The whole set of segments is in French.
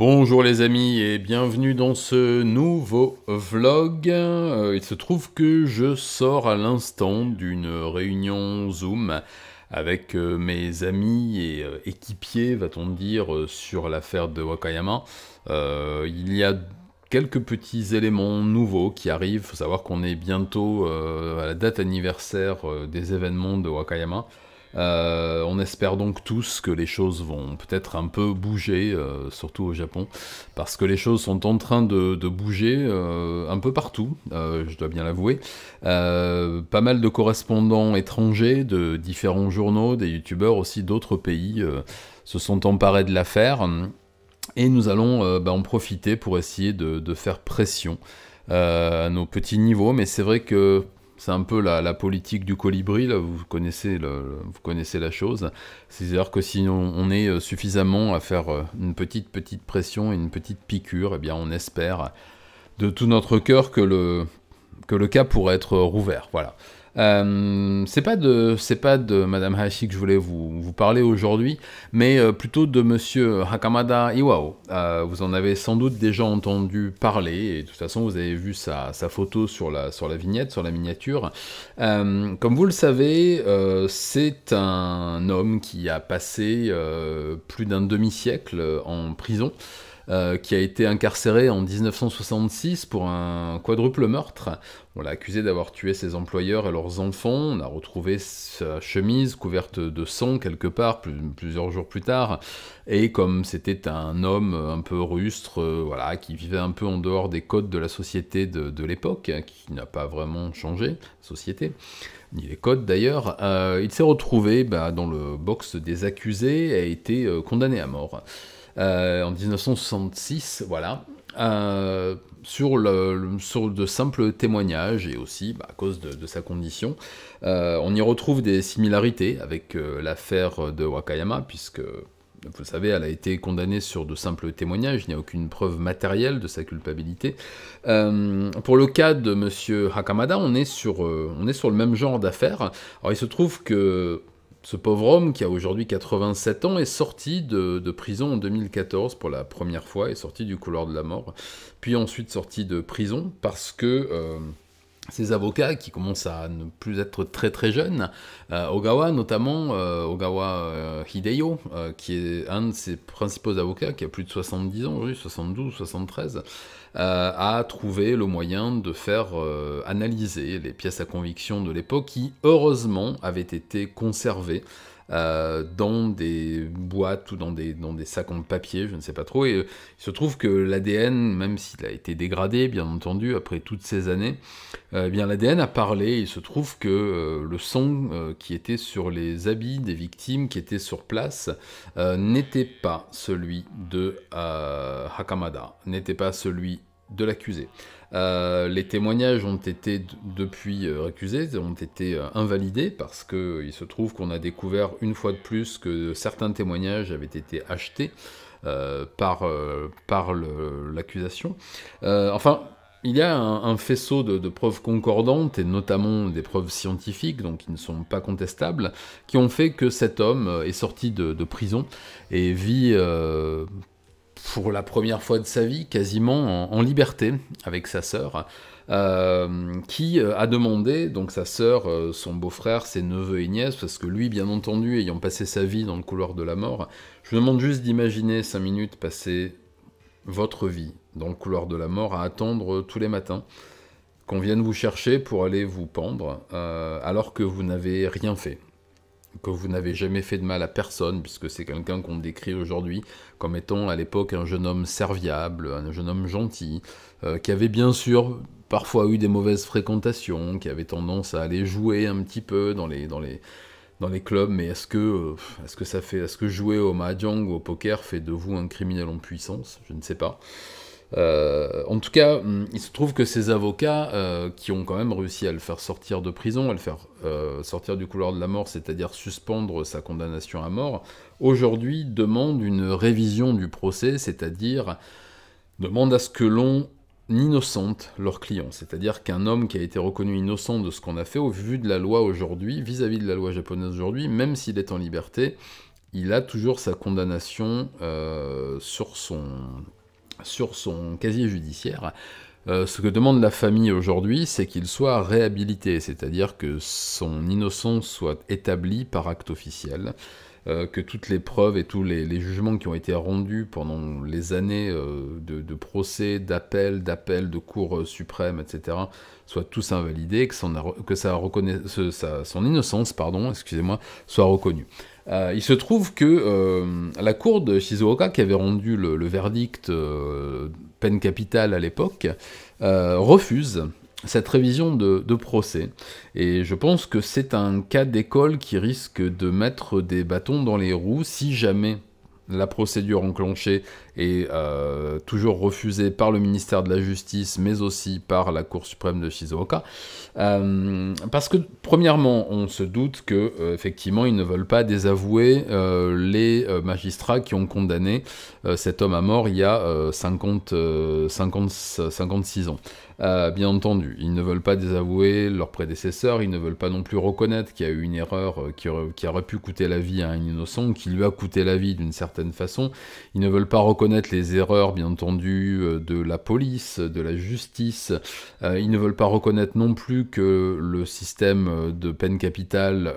Bonjour les amis et bienvenue dans ce nouveau vlog. Euh, il se trouve que je sors à l'instant d'une réunion Zoom avec euh, mes amis et euh, équipiers, va-t-on dire, sur l'affaire de Wakayama. il y a quelques petits éléments nouveaux qui arrivent. Il faut savoir qu'on est bientôt à la date anniversaire des événements de Wakayama. Euh, on espère donc tous que les choses vont peut-être un peu bouger, euh, surtout au Japon, parce que les choses sont en train de, bouger euh, un peu partout, je dois bien l'avouer. pas mal de correspondants étrangers, de différents journaux, des youtubeurs aussi d'autres pays se sont emparés de l'affaire, et nous allons bah, en profiter pour essayer de faire pression à nos petits niveaux, mais c'est vrai que c'est un peu la, politique du colibri, vous, connaissez le, vous connaissez la chose. C'est-à-dire que si on, est euh, suffisamment à faire euh, une petite, petite pression et une petite piqûre, eh bien, on espère de tout notre cœur que le, que le cas pourrait être rouvert. Voilà. Euh, c'est pas de c'est pas de Madame Hashi que je voulais vous, vous parler aujourd'hui, mais euh, plutôt de Monsieur Hakamada Iwao. Euh, vous en avez sans doute déjà entendu parler, et de toute façon vous avez vu sa, sa photo sur la, sur la vignette, sur la miniature. comme vous le savez, c'est un homme qui a passé plus d'un demi-siècle en prison. Euh, qui a été incarcéré en 1966 pour un quadruple meurtre. On l'a accusé d'avoir tué ses employeurs et leurs enfants. On a retrouvé sa chemise couverte de sang quelque part plusieurs jours plus tard. Et comme c'était un homme un peu rustre, euh, voilà, qui vivait un peu en dehors des codes de la société de, l'époque, hein, qui n'a pas vraiment changé, société, ni les codes d'ailleurs, euh, il s'est retrouvé bah, dans le box des accusés et a été condamné à mort. Euh, en 1966, voilà, euh, sur, le, de simples témoignages et aussi bah, à cause de, sa condition. Euh, on y retrouve des similarités avec l'affaire de Wakayama, puisque vous le savez, elle a été condamnée sur de simples témoignages, il n'y a aucune preuve matérielle de sa culpabilité. pour le cas de M. Hakamada, on est sur, on est sur le même genre d'affaire. Alors il se trouve que ce pauvre homme, qui a aujourd'hui 87 ans, est sorti de, prison en 2014 pour la première fois, est sorti du couloir de la mort, puis ensuite sorti de prison parce que... Euh, ces avocats qui commencent à ne plus être très très jeunes, euh, Ogawa notamment, euh, Ogawa euh, Hideyo, qui est un de ses principaux avocats, qui a plus de 70 ans aujourd'hui, 72, 73, a trouvé le moyen de faire analyser les pièces à conviction de l'époque qui, heureusement, avaient été conservées euh, dans des boîtes ou dans des, sacs en papier, je ne sais pas trop. Et euh, il se trouve que l'ADN, même s'il a été dégradé, bien entendu, après toutes ces années, euh, eh bien l'ADN a parlé. il se trouve que le son qui était sur les habits des victimes qui étaient sur place n'était pas celui de Hakamada, n'était pas celui de l'accusé. Euh, les témoignages ont été depuis euh, récusés, ont été euh, invalidés parce qu'il se trouve qu'on a découvert une fois de plus que certains témoignages avaient été achetés par, par l'accusation. enfin, il y a un, faisceau de, preuves concordantes, et notamment des preuves scientifiques, donc qui ne sont pas contestables, qui ont fait que cet homme est sorti de, prison et vit pour la première fois de sa vie, quasiment en, liberté avec sa sœur, euh, qui euh, a demandé, donc sa sœur, euh, son beau-frère, ses neveux et nièces, parce que lui, bien entendu, ayant passé sa vie dans le couloir de la mort, je vous demande juste d'imaginer cinq minutes passer votre vie dans le couloir de la mort à attendre tous les matins qu'on vienne vous chercher pour aller vous pendre, alors que vous n'avez rien fait que vous n'avez jamais fait de mal à personne, puisque c'est quelqu'un qu'on décrit aujourd'hui comme étant à l'époque un jeune homme serviable, un jeune homme gentil, euh, qui avait bien sûr parfois eu des mauvaises fréquentations, qui avait tendance à aller jouer un petit peu dans les, dans les, dans les clubs, mais est-ce que, euh, est-ce que est-ce que jouer au mahjong ou au poker fait de vous un criminel en puissance Je ne sais pas. Euh, en tout cas, mm, il se trouve que ces avocats, euh, qui ont quand même réussi à le faire sortir de prison, à le faire euh, sortir du couloir de la mort, c'est-à-dire suspendre sa condamnation à mort, aujourd'hui demandent une révision du procès, c'est-à-dire demandent à ce que l'on innocente leur client, c'est-à-dire qu'un homme qui a été reconnu innocent de ce qu'on a fait au vu de la loi aujourd'hui, vis-à-vis de la loi japonaise aujourd'hui, même s'il est en liberté, il a toujours sa condamnation sur son sur son casier judiciaire. Euh, ce que demande la famille aujourd'hui, c'est qu'il soit réhabilité, c'est-à-dire que son innocence soit établie par acte officiel. Euh, que toutes les preuves et tous les, jugements qui ont été rendus pendant les années euh, de, procès, d'appel, d'appel, de cours euh, suprême, etc., soient tous invalidés, que son, que ça son innocence, pardon, excusez-moi, soit reconnue. il se trouve que la cour de Shizuoka, qui avait rendu le, verdict peine capitale à l'époque, refuse cette révision de, procès. Et je pense que c'est un cas d'école qui risque de mettre des bâtons dans les roues si jamais la procédure enclenchée et euh, toujours refusé par le ministère de la Justice, mais aussi par la Cour suprême de Shizuoka. Euh, parce que, premièrement, on se doute que euh, effectivement, ils ne veulent pas désavouer les magistrats qui ont condamné cet homme à mort il y a 50, 50, 56 ans. bien entendu, ils ne veulent pas désavouer leurs prédécesseurs, ils ne veulent pas non plus reconnaître qu'il y a eu une erreur qui, aurait, qui, aurait pu coûter la vie à un innocent, qui lui a coûté la vie d'une certaine façon. Ils ne veulent pas reconnaître reconnaître les erreurs, bien entendu, euh, de la police, de la justice. Euh, ils ne veulent pas reconnaître non plus que le système euh, de peine capitale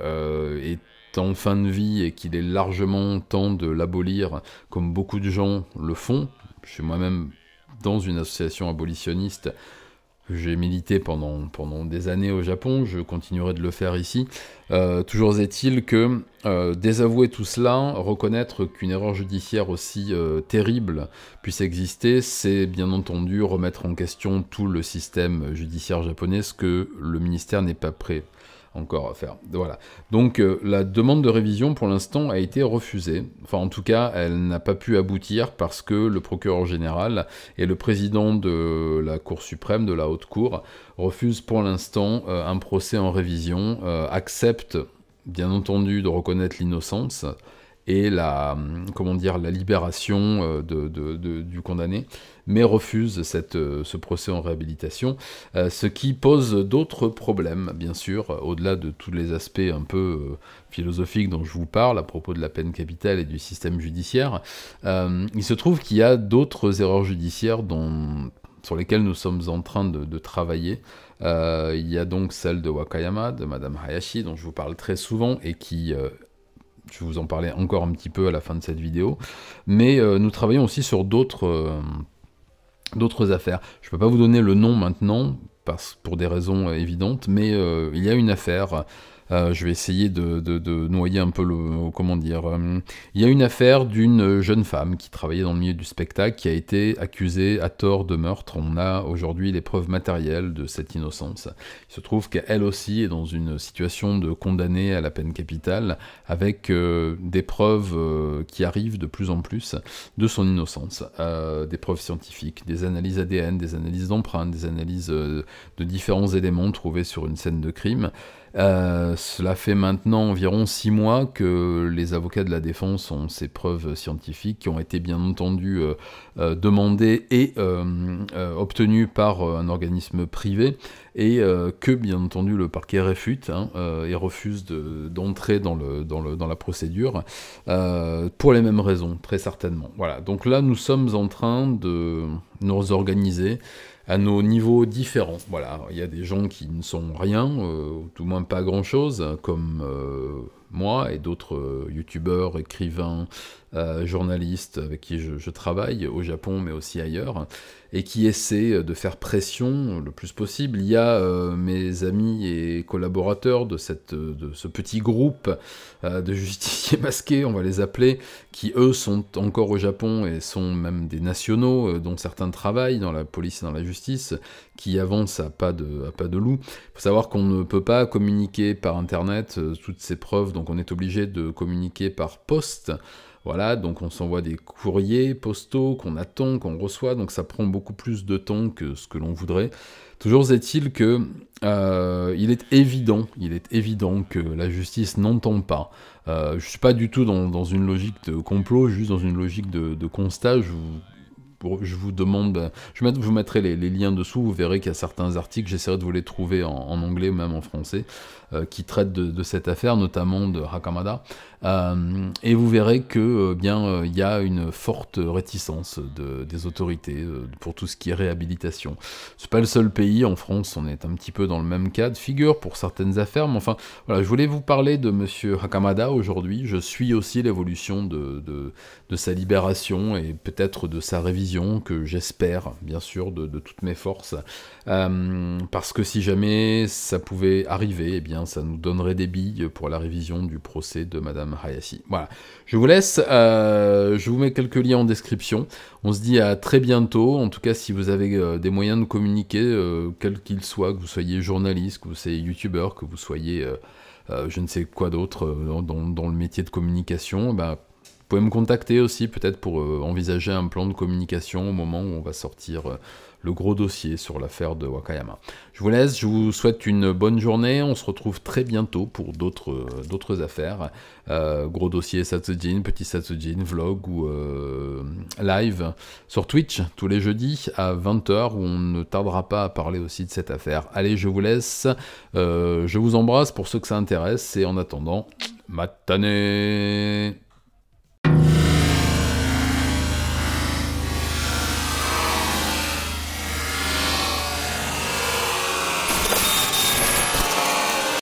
est en fin de vie et qu'il est largement temps de l'abolir, comme beaucoup de gens le font. Je suis moi-même dans une association abolitionniste j'ai milité pendant, pendant des années au Japon, je continuerai de le faire ici. Euh, toujours est-il que euh, désavouer tout cela, reconnaître qu'une erreur judiciaire aussi euh, terrible puisse exister, c'est bien entendu remettre en question tout le système judiciaire japonais, ce que le ministère n'est pas prêt encore à faire. Voilà. Donc euh, la demande de révision pour l'instant a été refusée. Enfin en tout cas, elle n'a pas pu aboutir parce que le procureur général et le président de la Cour suprême de la Haute Cour refusent pour l'instant euh, un procès en révision, euh, acceptent bien entendu de reconnaître l'innocence et la, hum, comment dire, la libération euh, de, du condamné, mais refuse cette, euh, ce procès en réhabilitation, euh, ce qui pose d'autres problèmes, bien sûr, au-delà de tous les aspects un peu philosophiques dont je vous parle à propos de la peine capitale et du système judiciaire. il se trouve qu'il y a d'autres erreurs judiciaires dont sur lesquelles nous sommes en train de, travailler. il y a donc celle de Wakayama, de Madame Hayashi, dont je vous parle très souvent et qui je vais vous en parler encore un petit peu à la fin de cette vidéo. Mais euh, nous travaillons aussi sur d'autres euh, affaires. Je ne peux pas vous donner le nom maintenant pour des raisons euh, évidentes, mais euh, il y a une affaire. Euh, je vais essayer de, noyer un peu le. Comment dire Il y a une affaire d'une jeune femme qui travaillait dans le milieu du spectacle qui a été accusée à tort de meurtre. On a aujourd'hui les preuves matérielles de cette innocence. Il se trouve qu'elle aussi est dans une situation de condamnée à la peine capitale avec des preuves qui arrivent de plus en plus de son innocence. des preuves scientifiques, des analyses ADN, des analyses d'empreintes, des analyses de différents éléments trouvés sur une scène de crime. Euh, cela fait maintenant environ six mois que les avocats de la défense ont ces preuves scientifiques qui ont été bien entendu euh, euh, demandées et obtenues par un organisme privé et que bien entendu le parquet réfute hein, et refuse d'entrer dans, le, dans, le, dans, la procédure pour les mêmes raisons, très certainement. Voilà, donc là nous sommes en train de nous organiser à nos niveaux différents. Voilà, il y a des gens qui ne sont rien, euh, ou tout au moins pas grand-chose, comme euh, moi et d'autres euh, youtubeurs, écrivains, euh, journaliste avec qui je, travaille au Japon mais aussi ailleurs, et qui essaie euh, de faire pression le plus possible. Il y a euh, mes amis et collaborateurs de, cette, de ce petit groupe de justiciers masqués, on va les appeler, qui eux sont encore au Japon et sont même des nationaux dont certains travaillent dans la police et dans la justice, qui avancent à pas de, à pas de loup. Il faut savoir qu'on ne peut pas communiquer par Internet toutes ces preuves, donc on est obligé de communiquer par poste. Voilà, donc on s'envoie des courriers postaux qu'on attend, qu'on reçoit, donc ça prend beaucoup plus de temps que ce que l'on voudrait. Toujours est-il que euh, il est évident, il est évident que la justice n'entend pas. Euh, je suis pas du tout dans, une logique de complot, juste dans une logique de, de constat. Je vous je vous demande, je vous mettrai les, liens dessous, vous verrez qu'il y a certains articles, j'essaierai de vous les trouver en, anglais ou même en français, euh, qui traitent de, cette affaire, notamment de Hakamada. Euh, et vous verrez que euh, bien il y a une forte réticence de, des autorités pour tout ce qui est réhabilitation. C'est pas le seul pays, en France on est un petit peu dans le même cas de figure pour certaines affaires, mais enfin voilà, je voulais vous parler de monsieur Hakamada aujourd'hui, je suis aussi l'évolution de, de sa libération et peut-être de sa révision que j'espère, bien sûr, de, toutes mes forces. Euh, parce que si jamais ça pouvait arriver, et eh bien, ça nous donnerait des billes pour la révision du procès de Madame Hayashi. Voilà. Je vous laisse. Euh, je vous mets quelques liens en description. On se dit à très bientôt. En tout cas, si vous avez euh, des moyens de communiquer, quel qu'il soit, que vous soyez journaliste, que vous soyez youtubeur, que vous soyez je ne sais quoi d'autre dans, dans, le métier de communication, bah, pouvez me contacter aussi peut-être pour euh, envisager un plan de communication au moment où on va sortir euh, le gros dossier sur l'affaire de Wakayama. Je vous laisse, je vous souhaite une bonne journée, on se retrouve très bientôt pour d'autres euh, affaires. gros dossier Satsujin, petit Satsujin, vlog ou live sur Twitch tous les jeudis à 20h où on ne tardera pas à parler aussi de cette affaire. Allez, je vous laisse, je vous embrasse pour ceux que ça intéresse et en attendant... Matane